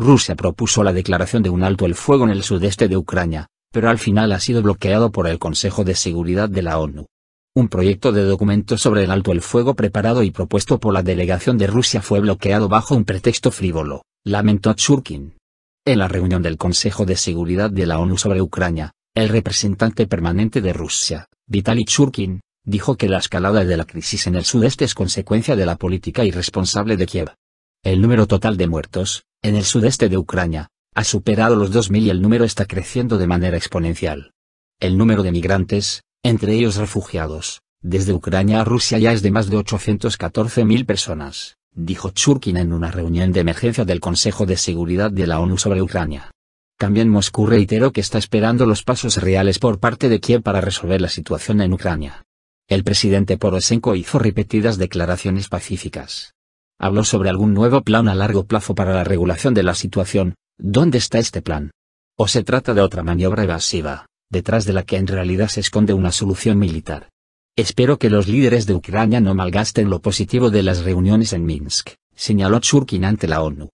Rusia propuso la declaración de un alto el fuego en el sudeste de Ucrania, pero al final ha sido bloqueado por el Consejo de Seguridad de la ONU. Un proyecto de documento sobre el alto el fuego preparado y propuesto por la delegación de Rusia fue bloqueado bajo un pretexto frívolo, lamentó Churkin. En la reunión del Consejo de Seguridad de la ONU sobre Ucrania, el representante permanente de Rusia, Vitaly Churkin, dijo que la escalada de la crisis en el sudeste es consecuencia de la política irresponsable de Kiev. El número total de muertos, en el sudeste de Ucrania, ha superado los 2.000 y el número está creciendo de manera exponencial. El número de migrantes, entre ellos refugiados, desde Ucrania a Rusia ya es de más de 814.000 personas, dijo Churkin en una reunión de emergencia del Consejo de Seguridad de la ONU sobre Ucrania. También Moscú reiteró que está esperando los pasos reales por parte de Kiev para resolver la situación en Ucrania. El presidente Poroshenko hizo repetidas declaraciones pacíficas, Habló sobre algún nuevo plan a largo plazo para la regulación de la situación. ¿Dónde está este plan? ¿O se trata de otra maniobra evasiva, detrás de la que en realidad se esconde una solución militar? Espero que los líderes de Ucrania no malgasten lo positivo de las reuniones en Minsk, señaló Churkin ante la ONU.